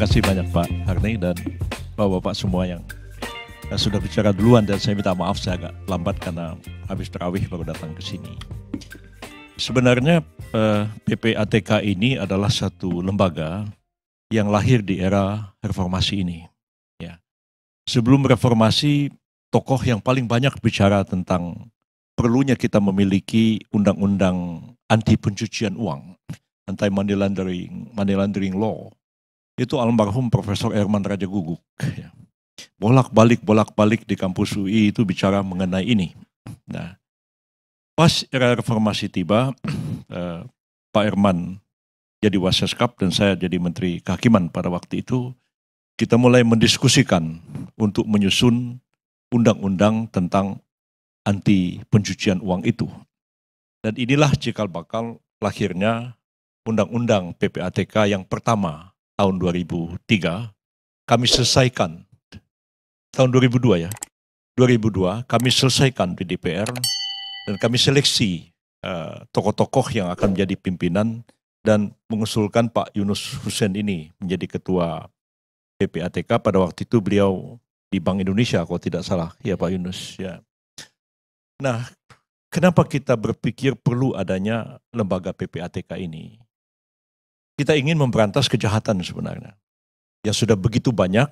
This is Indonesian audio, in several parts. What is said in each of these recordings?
kasih banyak Pak Harni dan Bapak-Bapak semua yang yang sudah bicara duluan dan saya minta maaf saya agak lambat karena habis terawih baru datang ke sini. Sebenarnya eh, PPATK ini adalah satu lembaga yang lahir di era reformasi ini. Ya. Sebelum reformasi, tokoh yang paling banyak bicara tentang perlunya kita memiliki undang-undang anti pencucian uang, anti money laundering, money laundering law, itu almarhum Profesor Erman Raja Guguk. Ya. Bolak-balik, bolak-balik di kampus UI itu bicara mengenai ini. Nah, pas era reformasi tiba, eh, Pak Erman jadi Waseskap dan saya jadi Menteri Kehakiman pada waktu itu, kita mulai mendiskusikan untuk menyusun undang-undang tentang anti pencucian uang itu. Dan inilah cikal bakal lahirnya undang-undang PPATK yang pertama tahun 2003, kami selesaikan, tahun 2002 ya, 2002 kami selesaikan di DPR dan kami seleksi tokoh eh, tokoh-tokoh yang akan menjadi pimpinan dan mengusulkan Pak Yunus Hussein ini menjadi ketua PPATK pada waktu itu beliau di Bank Indonesia kalau tidak salah ya Pak Yunus ya. Nah, kenapa kita berpikir perlu adanya lembaga PPATK ini? kita ingin memberantas kejahatan sebenarnya. Yang sudah begitu banyak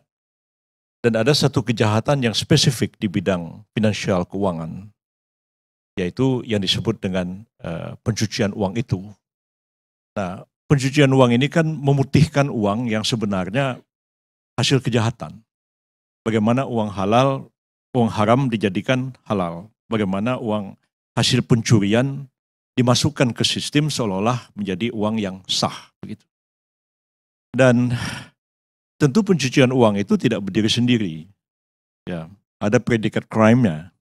dan ada satu kejahatan yang spesifik di bidang finansial keuangan yaitu yang disebut dengan uh, pencucian uang itu. Nah, pencucian uang ini kan memutihkan uang yang sebenarnya hasil kejahatan. Bagaimana uang halal, uang haram dijadikan halal. Bagaimana uang hasil pencurian dimasukkan ke sistem seolah-olah menjadi uang yang sah. Begitu. Dan tentu pencucian uang itu tidak berdiri sendiri. Ya, ada predikat crime-nya,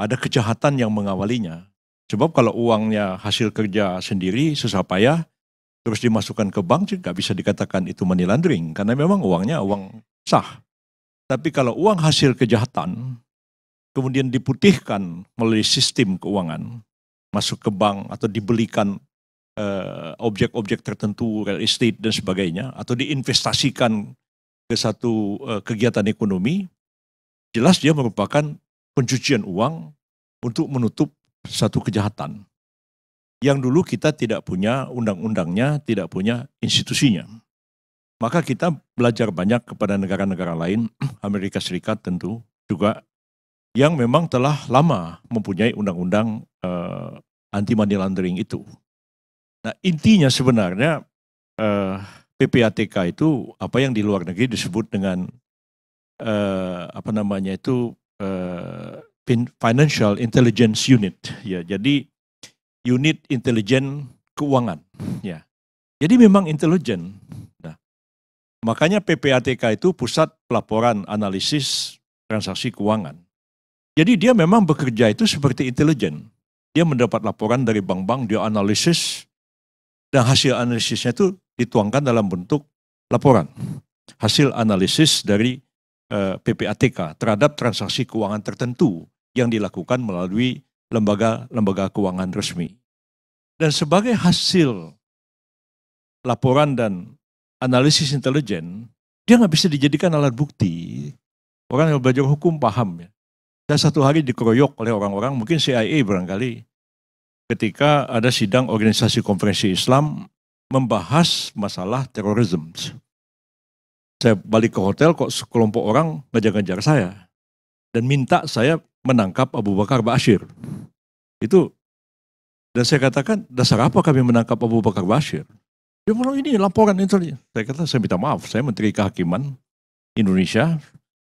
ada kejahatan yang mengawalinya. Sebab kalau uangnya hasil kerja sendiri susah payah, terus dimasukkan ke bank juga bisa dikatakan itu money laundering karena memang uangnya uang sah. Tapi kalau uang hasil kejahatan kemudian diputihkan melalui sistem keuangan, masuk ke bank atau dibelikan Eh, objek-objek uh, tertentu, real estate dan sebagainya, atau diinvestasikan ke satu uh, kegiatan ekonomi, jelas dia merupakan pencucian uang untuk menutup satu kejahatan yang dulu kita tidak punya undang-undangnya, tidak punya institusinya. Maka kita belajar banyak kepada negara-negara lain, Amerika Serikat tentu juga, yang memang telah lama mempunyai undang-undang uh, eh, anti money laundering itu. Nah intinya sebenarnya eh, PPATK itu apa yang di luar negeri disebut dengan eh, apa namanya itu eh, Financial Intelligence Unit ya jadi unit intelijen keuangan ya jadi memang intelijen nah makanya PPATK itu pusat pelaporan analisis transaksi keuangan jadi dia memang bekerja itu seperti intelijen dia mendapat laporan dari bank-bank dia analisis dan hasil analisisnya itu dituangkan dalam bentuk laporan. Hasil analisis dari eh, PPATK terhadap transaksi keuangan tertentu yang dilakukan melalui lembaga-lembaga keuangan resmi. Dan sebagai hasil laporan dan analisis intelijen, dia nggak bisa dijadikan alat bukti. Orang yang belajar hukum paham ya. Saya satu hari dikeroyok oleh orang-orang, mungkin CIA barangkali, ketika ada sidang organisasi konferensi Islam membahas masalah terorisme. Saya balik ke hotel kok sekelompok orang ngejar-ngejar saya dan minta saya menangkap Abu Bakar Bashir. Itu dan saya katakan dasar apa kami menangkap Abu Bakar Bashir? Dia bilang ini laporan intelijen. Saya kata saya minta maaf, saya Menteri Kehakiman Indonesia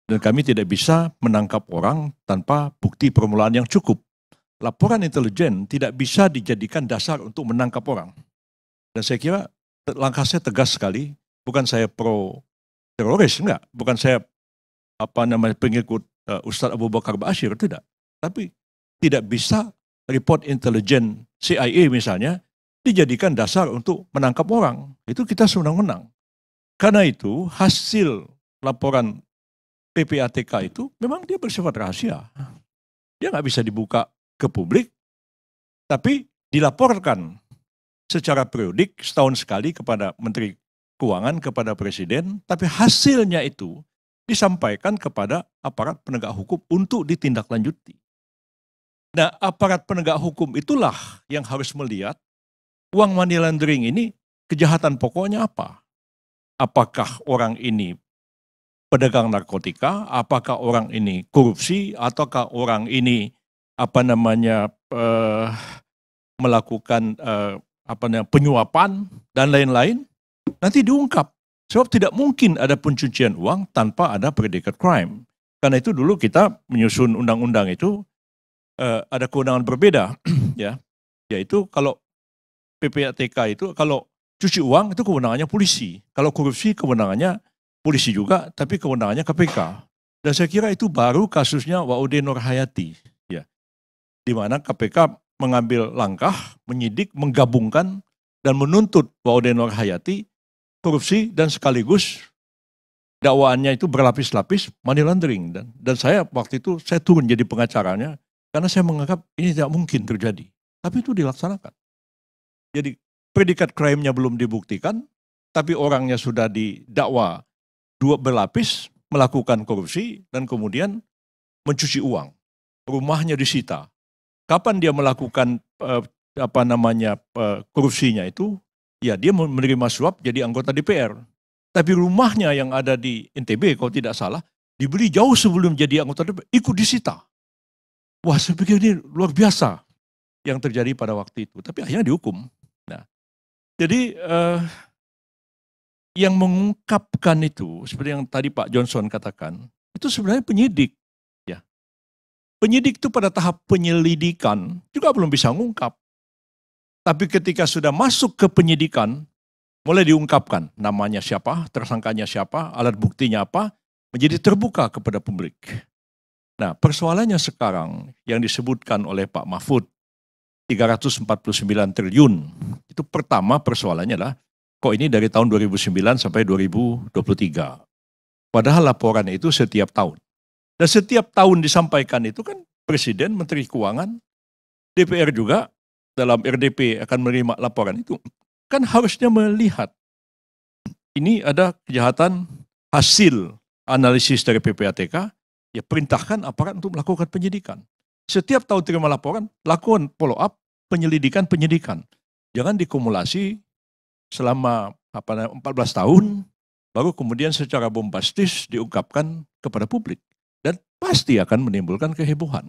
dan kami tidak bisa menangkap orang tanpa bukti permulaan yang cukup laporan intelijen tidak bisa dijadikan dasar untuk menangkap orang. Dan saya kira langkah saya tegas sekali, bukan saya pro teroris, enggak. Bukan saya apa namanya pengikut uh, Ustadz Abu Bakar Basir, tidak. Tapi tidak bisa report intelijen CIA misalnya dijadikan dasar untuk menangkap orang. Itu kita senang-menang. Karena itu hasil laporan PPATK itu memang dia bersifat rahasia. Dia nggak bisa dibuka ke publik, tapi dilaporkan secara periodik setahun sekali kepada Menteri Keuangan, kepada Presiden, tapi hasilnya itu disampaikan kepada aparat penegak hukum untuk ditindaklanjuti. Nah, aparat penegak hukum itulah yang harus melihat uang money laundering ini kejahatan pokoknya apa. Apakah orang ini pedagang narkotika, apakah orang ini korupsi, ataukah orang ini apa namanya uh, melakukan uh, apa namanya penyuapan dan lain-lain nanti diungkap sebab tidak mungkin ada pencucian uang tanpa ada predicate crime karena itu dulu kita menyusun undang-undang itu uh, ada kewenangan berbeda ya yaitu kalau PPATK itu kalau cuci uang itu kewenangannya polisi kalau korupsi kewenangannya polisi juga tapi kewenangannya KPK dan saya kira itu baru kasusnya Waude Nur Hayati di mana KPK mengambil langkah menyidik, menggabungkan dan menuntut bahwa Denor Hayati korupsi dan sekaligus dakwaannya itu berlapis-lapis money laundering dan dan saya waktu itu saya turun jadi pengacaranya karena saya menganggap ini tidak mungkin terjadi. Tapi itu dilaksanakan. Jadi predikat crime belum dibuktikan, tapi orangnya sudah didakwa dua berlapis melakukan korupsi dan kemudian mencuci uang. Rumahnya disita, Kapan dia melakukan uh, apa namanya uh, korupsinya itu? Ya dia menerima suap jadi anggota DPR. Tapi rumahnya yang ada di NTB kalau tidak salah dibeli jauh sebelum jadi anggota DPR, ikut disita. Wah saya pikir ini luar biasa yang terjadi pada waktu itu. Tapi akhirnya dihukum. Nah, jadi uh, yang mengungkapkan itu, seperti yang tadi Pak Johnson katakan, itu sebenarnya penyidik. Penyidik itu pada tahap penyelidikan juga belum bisa mengungkap. Tapi ketika sudah masuk ke penyidikan, mulai diungkapkan namanya siapa, tersangkanya siapa, alat buktinya apa, menjadi terbuka kepada publik. Nah, persoalannya sekarang yang disebutkan oleh Pak Mahfud 349 triliun. Itu pertama persoalannya lah, kok ini dari tahun 2009 sampai 2023. Padahal laporan itu setiap tahun. Dan setiap tahun disampaikan itu kan Presiden, Menteri Keuangan, DPR juga dalam RDP akan menerima laporan itu. Kan harusnya melihat ini ada kejahatan hasil analisis dari PPATK, ya perintahkan aparat untuk melakukan penyidikan. Setiap tahun terima laporan, lakukan follow up, penyelidikan, penyidikan. Jangan dikumulasi selama apa 14 tahun, baru kemudian secara bombastis diungkapkan kepada publik. Dan pasti akan menimbulkan kehebohan.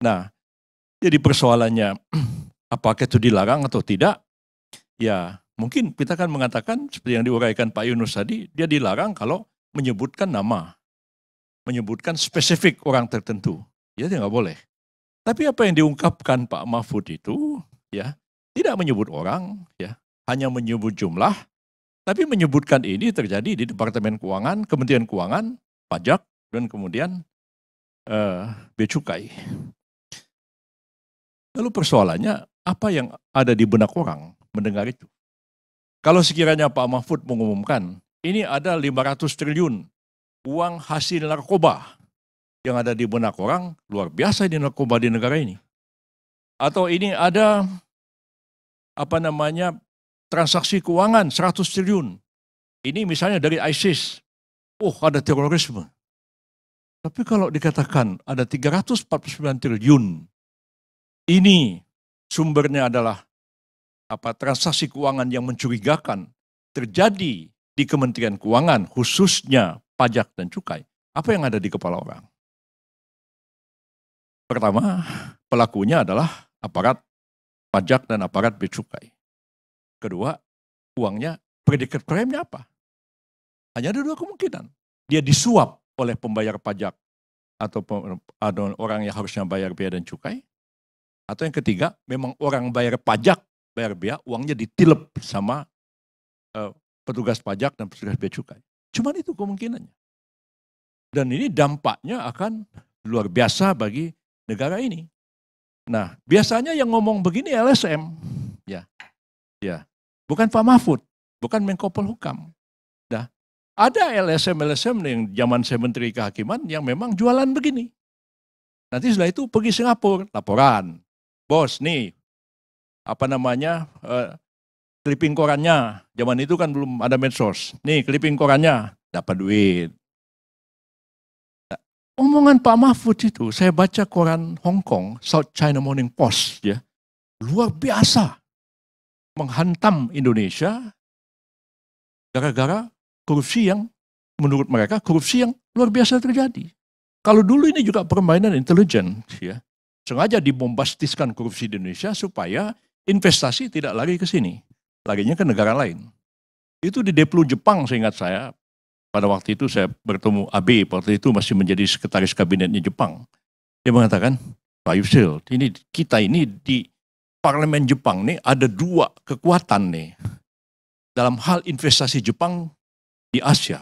Nah, jadi persoalannya apakah itu dilarang atau tidak? Ya, mungkin kita akan mengatakan seperti yang diuraikan Pak Yunus tadi, dia dilarang kalau menyebutkan nama, menyebutkan spesifik orang tertentu. Ya, dia nggak boleh. Tapi apa yang diungkapkan Pak Mahfud itu, ya, tidak menyebut orang, ya, hanya menyebut jumlah, tapi menyebutkan ini terjadi di Departemen Keuangan, Kementerian Keuangan, Pajak, dan kemudian uh, eh, becukai. Lalu persoalannya, apa yang ada di benak orang mendengar itu? Kalau sekiranya Pak Mahfud mengumumkan, ini ada 500 triliun uang hasil narkoba yang ada di benak orang, luar biasa di narkoba di negara ini. Atau ini ada apa namanya transaksi keuangan 100 triliun. Ini misalnya dari ISIS. Oh, ada terorisme. Tapi kalau dikatakan ada 349 triliun, ini sumbernya adalah apa transaksi keuangan yang mencurigakan terjadi di Kementerian Keuangan, khususnya pajak dan cukai. Apa yang ada di kepala orang? Pertama, pelakunya adalah aparat pajak dan aparat bea cukai. Kedua, uangnya predikat krimnya apa? Hanya ada dua kemungkinan. Dia disuap oleh pembayar pajak atau orang yang harusnya bayar biaya dan cukai. Atau yang ketiga, memang orang bayar pajak, bayar biaya, uangnya ditilep sama uh, petugas pajak dan petugas biaya cukai. Cuman itu kemungkinannya. Dan ini dampaknya akan luar biasa bagi negara ini. Nah, biasanya yang ngomong begini LSM, ya, ya, bukan Pak Mahfud, bukan Menko Polhukam, ada LSM-LSM yang zaman saya menteri kehakiman yang memang jualan begini. Nanti setelah itu pergi Singapura, laporan. Bos, nih, apa namanya, uh, clipping korannya. Zaman itu kan belum ada medsos. Nih, clipping korannya, dapat duit. Nah, omongan Pak Mahfud itu, saya baca koran Hong Kong, South China Morning Post, ya, luar biasa menghantam Indonesia gara-gara korupsi yang menurut mereka korupsi yang luar biasa terjadi. Kalau dulu ini juga permainan intelijen, ya sengaja dibombastiskan korupsi di Indonesia supaya investasi tidak lagi ke sini, larinya ke negara lain. Itu di Deplu Jepang seingat saya, pada waktu itu saya bertemu AB, waktu itu masih menjadi sekretaris kabinetnya Jepang. Dia mengatakan, Pak Yusil, ini kita ini di parlemen Jepang nih ada dua kekuatan nih. Dalam hal investasi Jepang di Asia.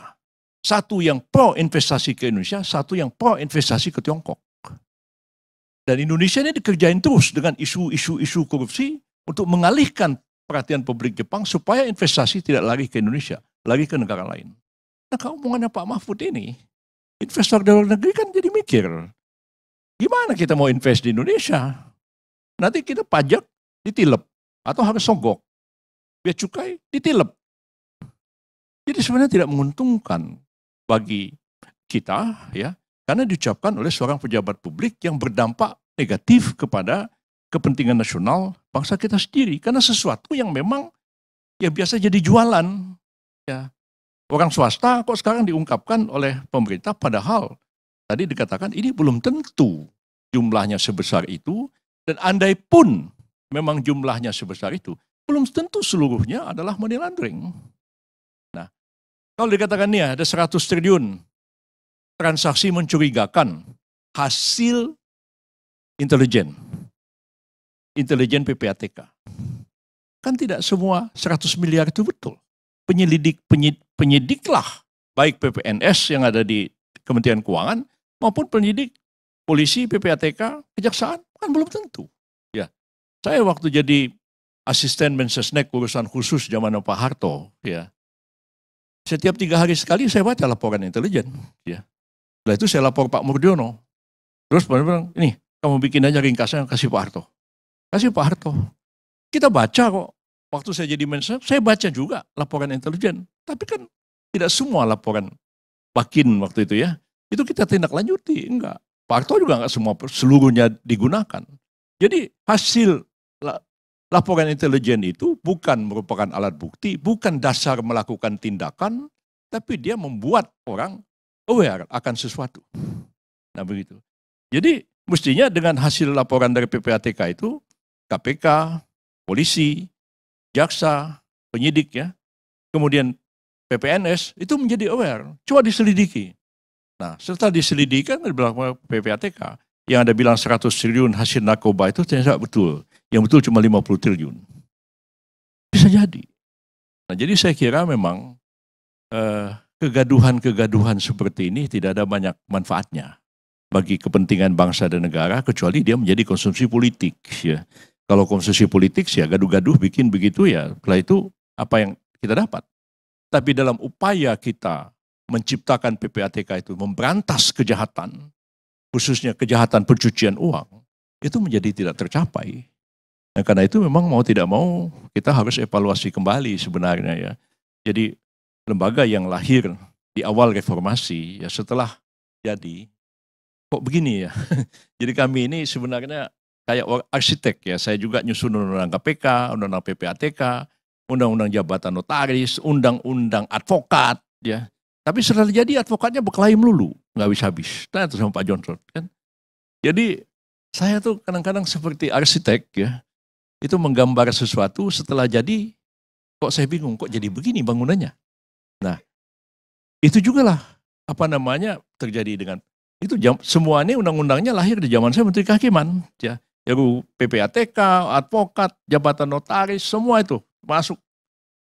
Satu yang pro investasi ke Indonesia, satu yang pro investasi ke Tiongkok. Dan Indonesia ini dikerjain terus dengan isu-isu-isu korupsi untuk mengalihkan perhatian publik Jepang supaya investasi tidak lari ke Indonesia, lari ke negara lain. Nah keomongannya Pak Mahfud ini, investor dalam negeri kan jadi mikir, gimana kita mau invest di Indonesia? Nanti kita pajak ditilep atau harus sogok. Biaya cukai ditilep jadi sebenarnya tidak menguntungkan bagi kita ya karena diucapkan oleh seorang pejabat publik yang berdampak negatif kepada kepentingan nasional bangsa kita sendiri karena sesuatu yang memang ya biasa jadi jualan ya orang swasta kok sekarang diungkapkan oleh pemerintah padahal tadi dikatakan ini belum tentu jumlahnya sebesar itu dan andai pun memang jumlahnya sebesar itu belum tentu seluruhnya adalah money laundering kalau dikatakan nih ya, ada 100 triliun transaksi mencurigakan hasil intelijen. Intelijen PPATK. Kan tidak semua 100 miliar itu betul. Penyelidik, penyidik, penyidiklah baik PPNS yang ada di Kementerian Keuangan maupun penyidik polisi, PPATK, kejaksaan kan belum tentu. Ya, saya waktu jadi asisten Mensesnek urusan khusus zaman Pak Harto, ya setiap tiga hari sekali saya baca laporan intelijen. Ya. Setelah itu saya lapor Pak Murdiono. Terus Pak bilang, ini kamu bikin aja ringkasan kasih Pak Harto. Kasih Pak Harto. Kita baca kok. Waktu saya jadi mensos, saya baca juga laporan intelijen. Tapi kan tidak semua laporan Bakin waktu itu ya. Itu kita tindak lanjuti, enggak. Pak Harto juga enggak semua seluruhnya digunakan. Jadi hasil Laporan intelijen itu bukan merupakan alat bukti, bukan dasar melakukan tindakan, tapi dia membuat orang aware akan sesuatu. Nah begitu. Jadi mestinya dengan hasil laporan dari PPATK itu, KPK, polisi, jaksa, penyidik ya, kemudian PPNS itu menjadi aware. Coba diselidiki. Nah setelah diselidiki kan PPATK, yang ada bilang 100 triliun hasil narkoba itu ternyata betul. Yang betul cuma 50 triliun. Bisa jadi. Nah, jadi saya kira memang eh, kegaduhan-kegaduhan seperti ini tidak ada banyak manfaatnya bagi kepentingan bangsa dan negara kecuali dia menjadi konsumsi politik ya. Kalau konsumsi politik ya gaduh-gaduh bikin begitu ya setelah itu apa yang kita dapat. Tapi dalam upaya kita menciptakan PPATK itu memberantas kejahatan khususnya kejahatan pencucian uang itu menjadi tidak tercapai. Nah karena itu memang mau tidak mau kita harus evaluasi kembali sebenarnya ya. Jadi lembaga yang lahir di awal reformasi ya setelah jadi kok begini ya. jadi kami ini sebenarnya kayak arsitek ya. Saya juga nyusun undang-undang KPK, undang-undang PPATK, undang-undang jabatan notaris, undang-undang advokat ya. Tapi setelah jadi advokatnya berkelahi melulu, nggak habis-habis. Tanya tuh sama Pak Johnson kan. Jadi saya tuh kadang-kadang seperti arsitek ya, itu menggambar sesuatu setelah jadi kok saya bingung kok jadi begini bangunannya. Nah, itu juga lah apa namanya terjadi dengan itu jam, semuanya undang-undangnya lahir di zaman saya Menteri Kehakiman ya. Ya PPATK, advokat, jabatan notaris, semua itu masuk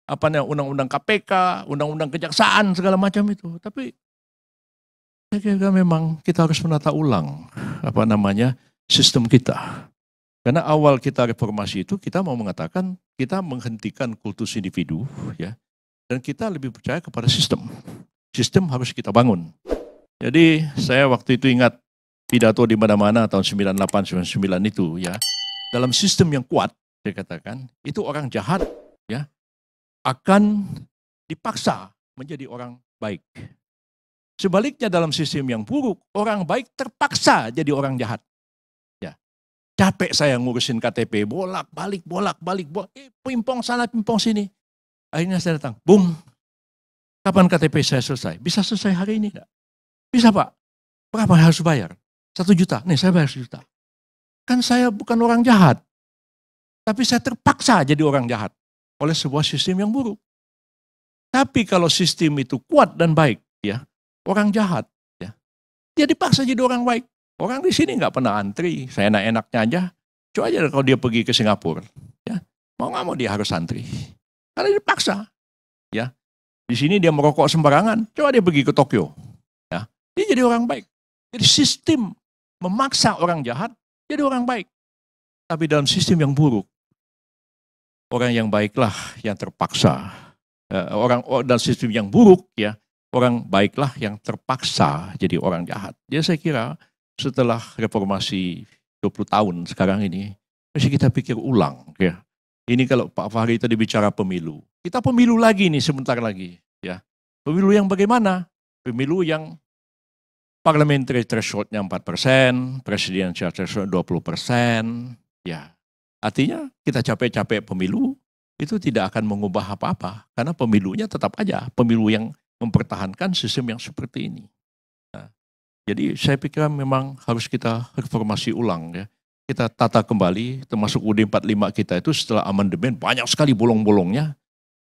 apa namanya undang-undang KPK, undang-undang kejaksaan segala macam itu. Tapi saya kira memang kita harus menata ulang apa namanya sistem kita. Karena awal kita reformasi itu kita mau mengatakan kita menghentikan kultus individu ya dan kita lebih percaya kepada sistem. Sistem harus kita bangun. Jadi saya waktu itu ingat pidato di mana-mana tahun 98 99 itu ya. Dalam sistem yang kuat saya katakan itu orang jahat ya akan dipaksa menjadi orang baik. Sebaliknya dalam sistem yang buruk, orang baik terpaksa jadi orang jahat. Capek saya ngurusin KTP, bolak-balik, bolak-balik, bolak, eh, pimpong sana, pimpong sini. Akhirnya saya datang, bung, kapan KTP saya selesai? Bisa selesai hari ini enggak? Bisa pak, berapa harus bayar? Satu juta, nih saya bayar satu juta. Kan saya bukan orang jahat, tapi saya terpaksa jadi orang jahat oleh sebuah sistem yang buruk. Tapi kalau sistem itu kuat dan baik, ya orang jahat, ya dia dipaksa jadi orang baik. Orang di sini nggak pernah antri, saya enak-enaknya aja. Coba aja kalau dia pergi ke Singapura, ya mau nggak mau dia harus antri. Karena dipaksa, ya. Di sini dia merokok sembarangan, coba dia pergi ke Tokyo, ya. Dia jadi orang baik. Jadi sistem memaksa orang jahat jadi orang baik. Tapi dalam sistem yang buruk, orang yang baiklah yang terpaksa. Eh, orang oh, dalam sistem yang buruk ya, orang baiklah yang terpaksa jadi orang jahat. Jadi saya kira setelah reformasi 20 tahun sekarang ini, mesti kita pikir ulang. Ya. Ini kalau Pak Fahri tadi bicara pemilu. Kita pemilu lagi nih sebentar lagi. ya Pemilu yang bagaimana? Pemilu yang parliamentary threshold thresholdnya 4 persen, presidential threshold 20 persen. Ya. Artinya kita capek-capek pemilu, itu tidak akan mengubah apa-apa. Karena pemilunya tetap aja pemilu yang mempertahankan sistem yang seperti ini. Jadi saya pikir memang harus kita reformasi ulang ya. Kita tata kembali termasuk UD 45 kita itu setelah amandemen banyak sekali bolong-bolongnya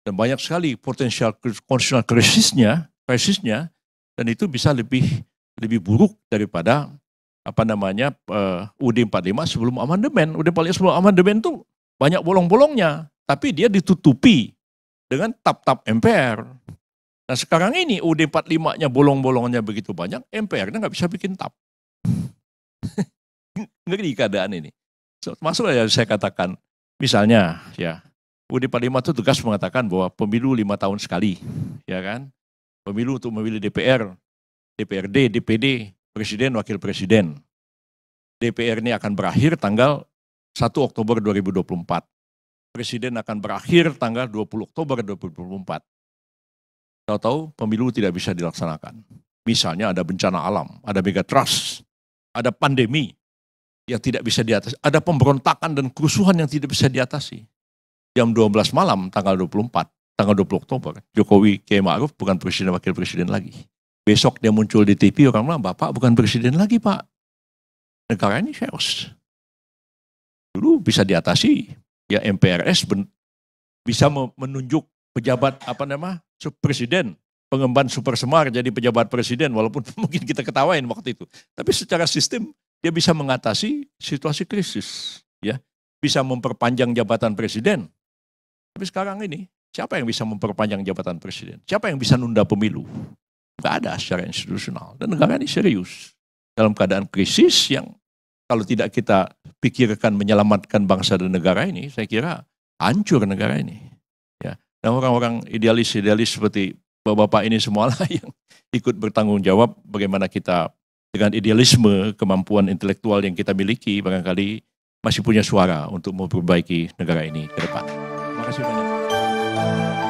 dan banyak sekali potensial konstitusional krisisnya, krisisnya dan itu bisa lebih lebih buruk daripada apa namanya uh, UD 45 sebelum amandemen. UD 45 sebelum amandemen tuh banyak bolong-bolongnya, tapi dia ditutupi dengan tap-tap MPR. Nah sekarang ini UD 45-nya bolong-bolongnya begitu banyak, MPR-nya nggak bisa bikin TAP. Ngeri keadaan ini. So, masuk ya saya katakan, misalnya ya UD 45 itu tugas mengatakan bahwa pemilu lima tahun sekali, ya kan? Pemilu untuk memilih DPR, DPRD, DPD, Presiden, Wakil Presiden. DPR ini akan berakhir tanggal 1 Oktober 2024. Presiden akan berakhir tanggal 20 Oktober 2024. Tahu-tahu pemilu tidak bisa dilaksanakan. Misalnya ada bencana alam, ada megatrust, ada pandemi yang tidak bisa diatasi, ada pemberontakan dan kerusuhan yang tidak bisa diatasi. Jam 12 malam tanggal 24, tanggal 20 Oktober, Jokowi K. Ma'ruf bukan presiden wakil presiden lagi. Besok dia muncul di TV orang bilang, Bapak bukan presiden lagi Pak. Negara ini chaos. Dulu bisa diatasi, ya MPRS bisa menunjuk pejabat apa namanya? presiden, pengemban super semar jadi pejabat presiden, walaupun mungkin kita ketawain waktu itu. Tapi secara sistem dia bisa mengatasi situasi krisis, ya bisa memperpanjang jabatan presiden. Tapi sekarang ini, siapa yang bisa memperpanjang jabatan presiden? Siapa yang bisa nunda pemilu? Tidak ada secara institusional. Dan negara ini serius. Dalam keadaan krisis yang kalau tidak kita pikirkan menyelamatkan bangsa dan negara ini, saya kira hancur negara ini. Dan orang-orang idealis-idealis seperti bapak-bapak ini semualah yang ikut bertanggung jawab bagaimana kita dengan idealisme, kemampuan intelektual yang kita miliki barangkali masih punya suara untuk memperbaiki negara ini ke depan. Terima kasih banyak.